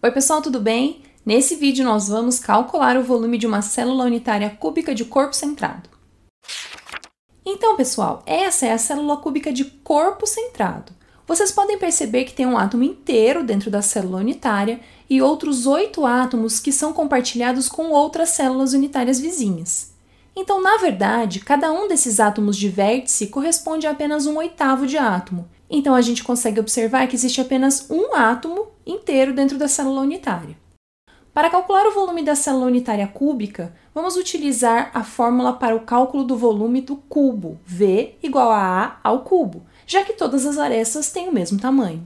Oi pessoal, tudo bem? Nesse vídeo nós vamos calcular o volume de uma célula unitária cúbica de corpo centrado. Então pessoal, essa é a célula cúbica de corpo centrado. Vocês podem perceber que tem um átomo inteiro dentro da célula unitária e outros oito átomos que são compartilhados com outras células unitárias vizinhas. Então, na verdade, cada um desses átomos de vértice corresponde a apenas um oitavo de átomo, então a gente consegue observar que existe apenas um átomo inteiro dentro da célula unitária. Para calcular o volume da célula unitária cúbica, vamos utilizar a fórmula para o cálculo do volume do cubo, V igual a A ao cubo, já que todas as arestas têm o mesmo tamanho.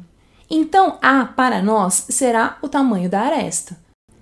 Então, A para nós será o tamanho da aresta.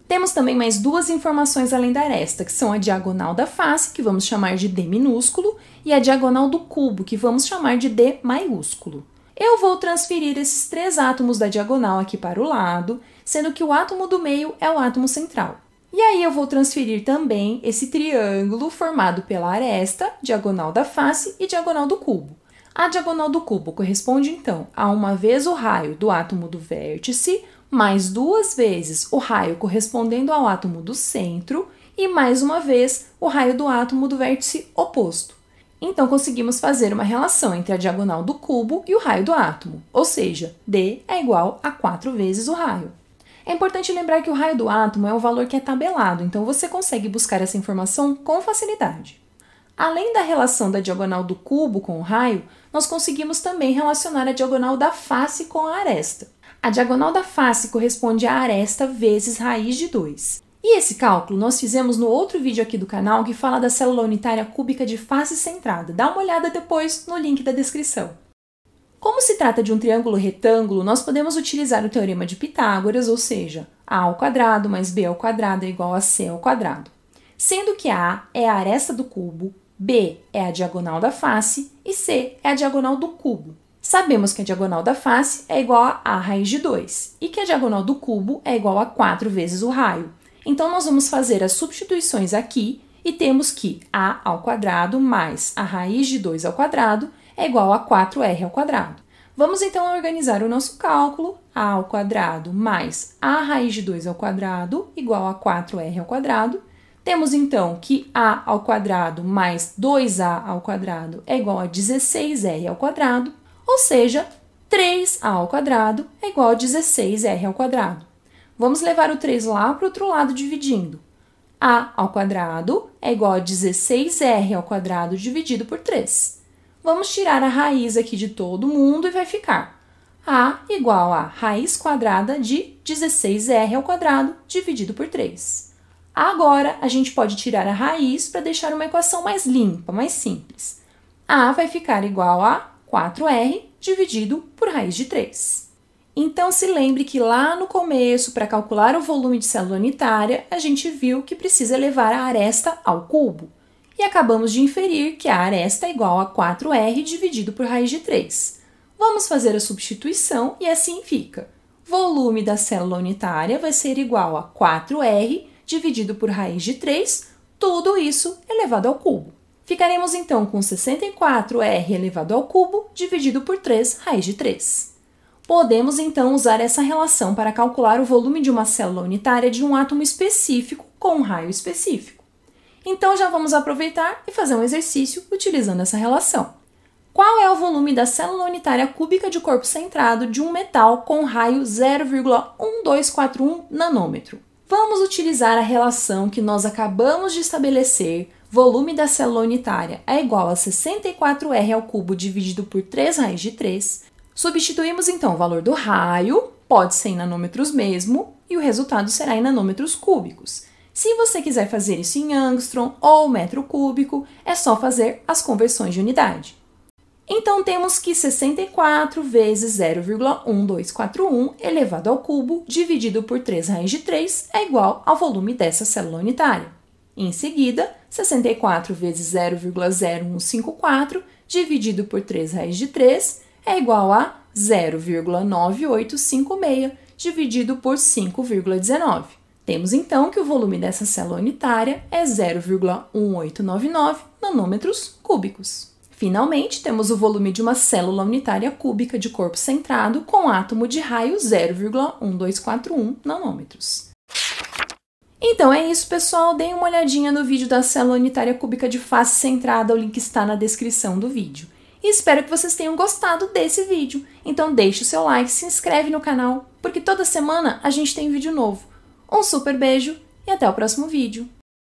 Temos também mais duas informações além da aresta, que são a diagonal da face, que vamos chamar de D minúsculo, e a diagonal do cubo, que vamos chamar de D maiúsculo eu vou transferir esses três átomos da diagonal aqui para o lado, sendo que o átomo do meio é o átomo central. E aí eu vou transferir também esse triângulo formado pela aresta, diagonal da face e diagonal do cubo. A diagonal do cubo corresponde então a uma vez o raio do átomo do vértice, mais duas vezes o raio correspondendo ao átomo do centro e mais uma vez o raio do átomo do vértice oposto. Então conseguimos fazer uma relação entre a diagonal do cubo e o raio do átomo, ou seja, d é igual a 4 vezes o raio. É importante lembrar que o raio do átomo é um valor que é tabelado, então você consegue buscar essa informação com facilidade. Além da relação da diagonal do cubo com o raio, nós conseguimos também relacionar a diagonal da face com a aresta. A diagonal da face corresponde à aresta vezes raiz de 2. E esse cálculo nós fizemos no outro vídeo aqui do canal que fala da célula unitária cúbica de face centrada. Dá uma olhada depois no link da descrição. Como se trata de um triângulo retângulo, nós podemos utilizar o teorema de Pitágoras, ou seja, a ao quadrado mais b ao quadrado é igual a c ao quadrado. Sendo que a é a aresta do cubo, b é a diagonal da face e c é a diagonal do cubo. Sabemos que a diagonal da face é igual a a raiz de 2 e que a diagonal do cubo é igual a 4 vezes o raio. Então nós vamos fazer as substituições aqui e temos que a ao quadrado mais a raiz de 2 ao quadrado é igual a 4r ao quadrado. Vamos então organizar o nosso cálculo. a ao quadrado mais a raiz de 2 ao quadrado igual a 4r ao quadrado. Temos então que a ao quadrado mais 2a ao quadrado é igual a 16r ao quadrado, ou seja, 3a ao quadrado é igual a 16r ao quadrado. Vamos levar o 3 lá para o outro lado dividindo. A ao quadrado é igual a 16R ao quadrado dividido por 3. Vamos tirar a raiz aqui de todo mundo e vai ficar a igual a raiz quadrada de 16R ao quadrado dividido por 3. Agora, a gente pode tirar a raiz para deixar uma equação mais limpa, mais simples. A vai ficar igual a 4R dividido por raiz de 3. Então se lembre que lá no começo, para calcular o volume de célula unitária, a gente viu que precisa levar a aresta ao cubo. E acabamos de inferir que a aresta é igual a 4r dividido por raiz de 3. Vamos fazer a substituição e assim fica. Volume da célula unitária vai ser igual a 4r dividido por raiz de 3, tudo isso elevado ao cubo. Ficaremos então com 64r elevado ao cubo dividido por 3 raiz de 3. Podemos então usar essa relação para calcular o volume de uma célula unitária de um átomo específico com um raio específico. Então já vamos aproveitar e fazer um exercício utilizando essa relação. Qual é o volume da célula unitária cúbica de corpo centrado de um metal com raio 0,1241 nanômetro? Vamos utilizar a relação que nós acabamos de estabelecer. Volume da célula unitária é igual a 64R ao cubo dividido por 3 raiz de 3. Substituímos então o valor do raio, pode ser em nanômetros mesmo, e o resultado será em nanômetros cúbicos. Se você quiser fazer isso em angstrom ou metro cúbico, é só fazer as conversões de unidade. Então temos que 64 vezes 0,1241 elevado ao cubo dividido por 3 raiz de 3 é igual ao volume dessa célula unitária. Em seguida, 64 vezes 0,0154 dividido por 3 raiz de 3 é igual a 0,9856 dividido por 5,19. Temos então que o volume dessa célula unitária é 0,1899 nanômetros cúbicos. Finalmente, temos o volume de uma célula unitária cúbica de corpo centrado com átomo de raio 0,1241 nanômetros. Então é isso, pessoal. Deem uma olhadinha no vídeo da célula unitária cúbica de face centrada, o link está na descrição do vídeo. E espero que vocês tenham gostado desse vídeo. Então deixe o seu like, se inscreve no canal, porque toda semana a gente tem vídeo novo. Um super beijo e até o próximo vídeo.